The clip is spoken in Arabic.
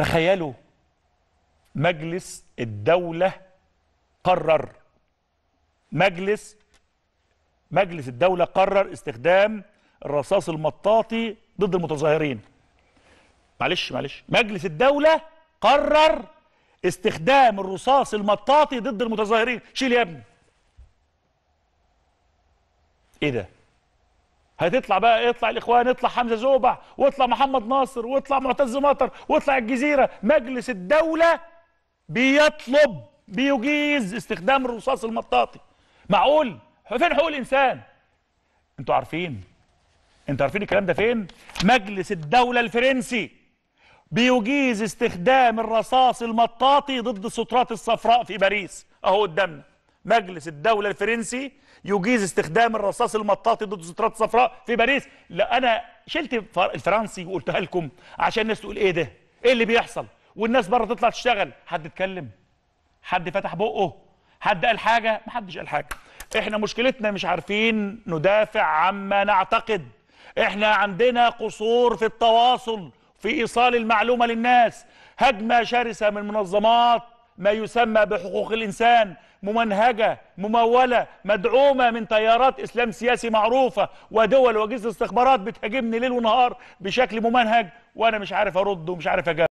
تخيلوا مجلس الدولة قرر مجلس مجلس الدولة قرر استخدام الرصاص المطاطي ضد المتظاهرين معلش معلش مجلس الدولة قرر استخدام الرصاص المطاطي ضد المتظاهرين شيل يا ابني ايه ده هتطلع بقى اطلع الاخوان اطلع حمزه زوبع واطلع محمد ناصر واطلع معتز مطر واطلع الجزيره مجلس الدوله بيطلب بيجيز استخدام الرصاص المطاطي معقول فين حقوق الانسان انتوا عارفين انتوا عارفين الكلام ده فين مجلس الدوله الفرنسي بيجيز استخدام الرصاص المطاطي ضد السترات الصفراء في باريس اهو قدامنا مجلس الدولة الفرنسي يجيز استخدام الرصاص المطاطي ضد السترات الصفراء في باريس لا أنا شلت الفرنسي وقلتها لكم عشان الناس تقول إيه ده إيه اللي بيحصل والناس بره تطلع تشتغل حد اتكلم حد فتح بقه حد قال حاجة محدش قال حاجة احنا مشكلتنا مش عارفين ندافع عما نعتقد احنا عندنا قصور في التواصل في ايصال المعلومه للناس هجمه شرسه من منظمات ما يسمى بحقوق الإنسان ممنهجة ممولة مدعومة من تيارات إسلام سياسي معروفة ودول وأجهزة استخبارات بتهاجمني ليل ونهار بشكل ممنهج وأنا مش عارف أرد ومش عارف أجاب